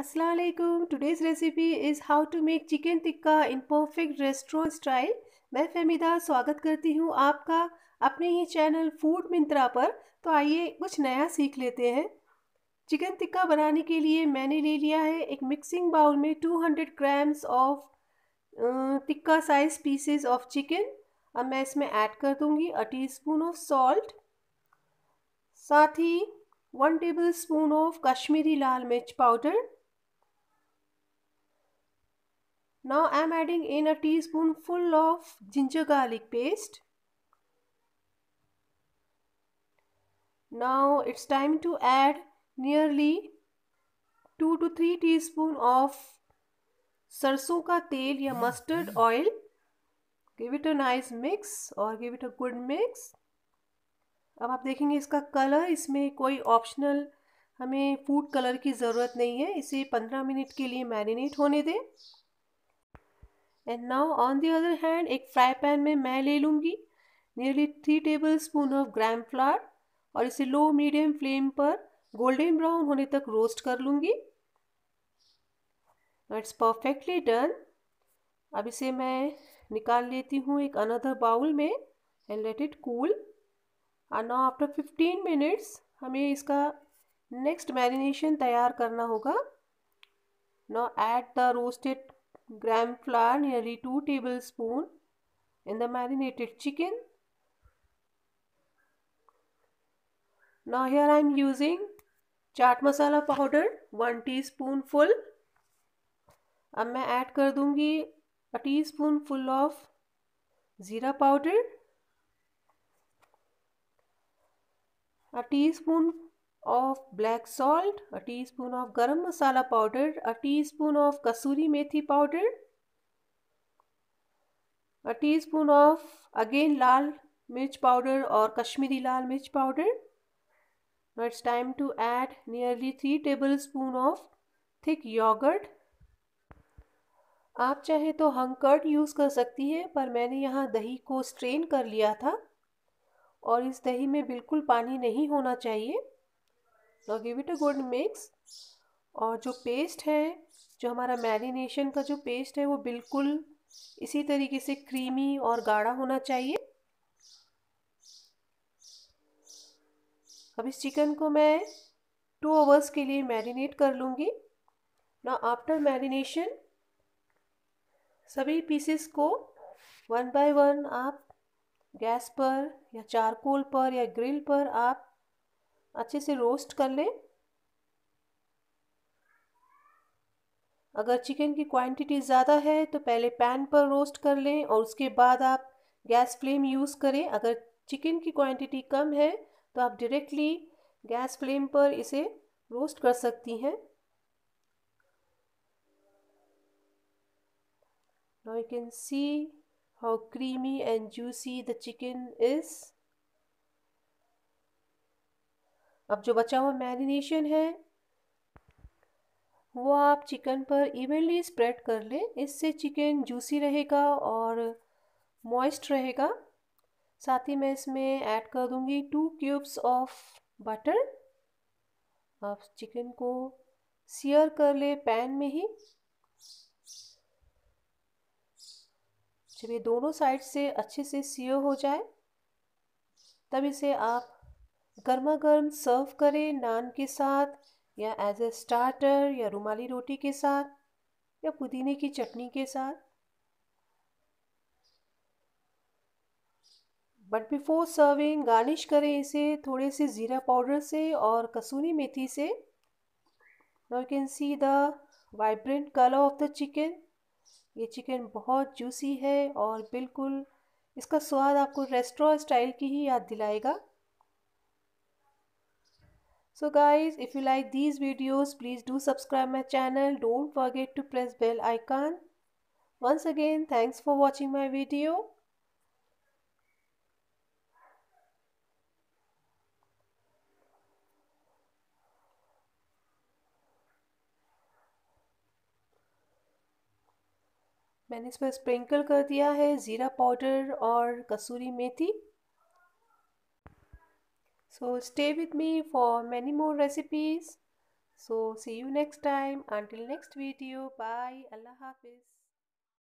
Aslam today's recipe is how to make chicken tikka in perfect restaurant style मैं फहमीदा स्वागत करती हूँ आपका अपने ही चैनल फूड मिंत्रा पर तो आइए कुछ नया सीख लेते हैं चिकन टिक्का बनाने के लिए मैंने ले लिया है एक मिक्सिंग बाउल में 200 grams of tikka size pieces of chicken अब मैं इसमें ऐड कर दूँगी a teaspoon of salt साथ ही one tablespoon of Kashmiri lal mirch powder Now I am adding in a teaspoonful of ginger garlic paste. Now it's time to add nearly 2 to 3 teaspoon of सरसों का तेल या mustard oil give it a nice mix और give it a good mix अब आप देखेंगे इसका colour इसमें कोई ऑप्शनल हमें फूड कलर की ज़रूरत नहीं है इसे 15 मिनट के लिए मैरिनेट होने दें and now on the other hand एक फ्राई पैन में मैं ले लूँगी nearly three tablespoon of gram flour और इसे लो मीडियम फ्लेम पर गोल्डन ब्राउन होने तक रोस्ट कर लूँगी इट्स परफेक्टली डन अब इसे मैं निकाल लेती हूँ एक अनदर बाउल में एंड लेट इट कूल और नाउ आफ्टर फिफ्टीन मिनट्स हमें इसका नेक्स्ट मैरिनेशन तैयार करना होगा now add the roasted gram flour nearly 2 tablespoon in the marinated chicken. Now here I am using chaat masala powder one teaspoon full अब मैं add कर दूंगी a teaspoon full of jeera powder a teaspoon of black salt a teaspoon of garam masala powder a teaspoon of kasuri methi powder a teaspoon of again lal mirch powder और Kashmiri lal mirch powder it's time to add nearly three tablespoon of thick yogurt आप चाहे तो हंकर्ट use कर सकती हैं पर मैंने यहाँ दही को स्ट्रेन कर लिया था और इस दही में बिल्कुल पानी नहीं होना चाहिए now give it a good mix और जो पेस्ट है जो हमारा मैरिनेशन का जो पेस्ट है वो बिल्कुल इसी तरीके से क्रीमी और गाढ़ा होना चाहिए अब इस चिकन को मैं टू आवर्स के लिए मैरिनेट कर लूँगी ना आफ्टर मैरिनेशन सभी पीसेस को वन बाय वन आप गैस पर या चारकोल पर या ग्रिल पर आप अच्छे से रोस्ट कर लें अगर चिकन की क्वांटिटी ज़्यादा है तो पहले पैन पर रोस्ट कर लें और उसके बाद आप गैस फ्लेम यूज़ करें अगर चिकन की क्वांटिटी कम है तो आप डायरेक्टली गैस फ्लेम पर इसे रोस्ट कर सकती हैं Now you can see how creamy and juicy the chicken अब जो बचा हुआ मैरिनेशन है वो आप चिकन पर इवनली स्प्रेड कर लें इससे चिकन जूसी रहेगा और मॉइस्ट रहेगा साथ ही मैं इसमें ऐड कर दूंगी टू क्यूब्स ऑफ बटर आप चिकन को सियर कर ले पैन में ही जब ये दोनों साइड से अच्छे से सियर हो जाए तब इसे आप गर्मा गर्म सर्व करें नान के साथ या एज ए स्टार्टर या रुमाली रोटी के साथ या पुदीने की चटनी के साथ बट बिफोर सर्विंग गार्निश करें इसे थोड़े से ज़ीरा पाउडर से और कसूरी मेथी से you can see the vibrant colour of the chicken ये चिकन बहुत जूसी है और बिल्कुल इसका स्वाद आपको रेस्टोरेंट स्टाइल की ही याद दिलाएगा so guys if you like these videos please do subscribe my channel don't forget to press bell icon once again thanks for watching my video मैंने इस पर स्प्रिंकल कर दिया है ज़ीरा पाउडर और कसूरी मेथी So stay with me for many more recipes. So see you next time. Until next video. Bye. Allah Hafiz.